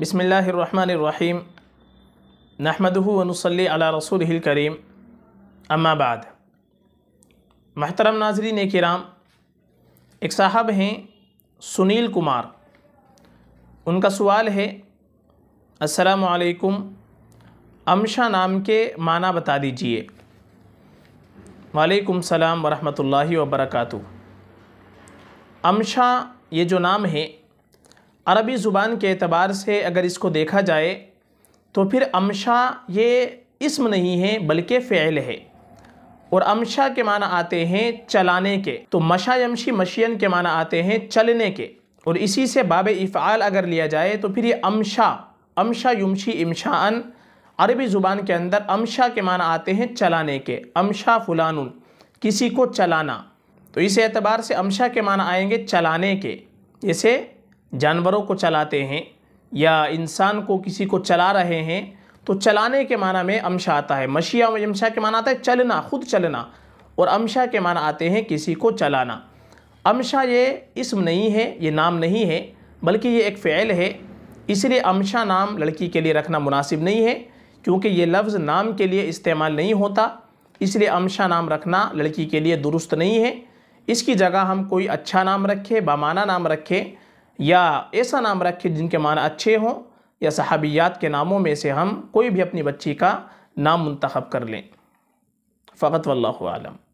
बसमीम नहमदूनसली रसूल करीम अम्माबाद महतरम नाजरीन कराम एक साहब हैं सुनील कुमार उनका सवाल है असलकुम अमशा नाम के माना बता दीजिए वालेकुम सलाम वरहमतुल्लाहि वबरकातु अमशा ये जो नाम है अरबी ज़ुबान के अतबार से अगर इसको देखा जाए तो फिर अमशा ये इसम नहीं है बल्कि फैल है और अमशा के माना आते हैं चलाने के तो मशा यमशी मशियन के माना आते हैं चलने के और इसी से बाब इफ़ाल अगर लिया जाए तो फिर ये अमशा अमशा यमशी इमशान अरबी ज़ुबान के अंदर अमशा के माना आते हैं चलाने के अमशा फ़लान किसी को चलाना तो इस एतबार से अमशा के माना आएंगे चलाने के जैसे जानवरों को चलाते हैं या इंसान को किसी को चला रहे हैं तो चलाने के माना में अमशा आता है मशिया में अमशा के माना आता है चलना खुद चलना और अमशा के माना आते हैं किसी को चलाना अमशा ये इसम नहीं है ये नाम नहीं है बल्कि ये एक फ़ैल है इसलिए अमशा नाम लड़की के लिए रखना मुनासिब नहीं है क्योंकि ये लफ्ज़ नाम के लिए इस्तेमाल नहीं होता इसलिए अमशा नाम रखना लड़की के लिए दुरुस्त नहीं है इसकी जगह हम कोई अच्छा नाम रखें बामाना नाम रखें या ऐसा नाम रखें जिनके माना अच्छे हों या सहाबियात के नामों में से हम कोई भी अपनी बच्ची का नाम मंतखब कर लें फ़कत वल्लम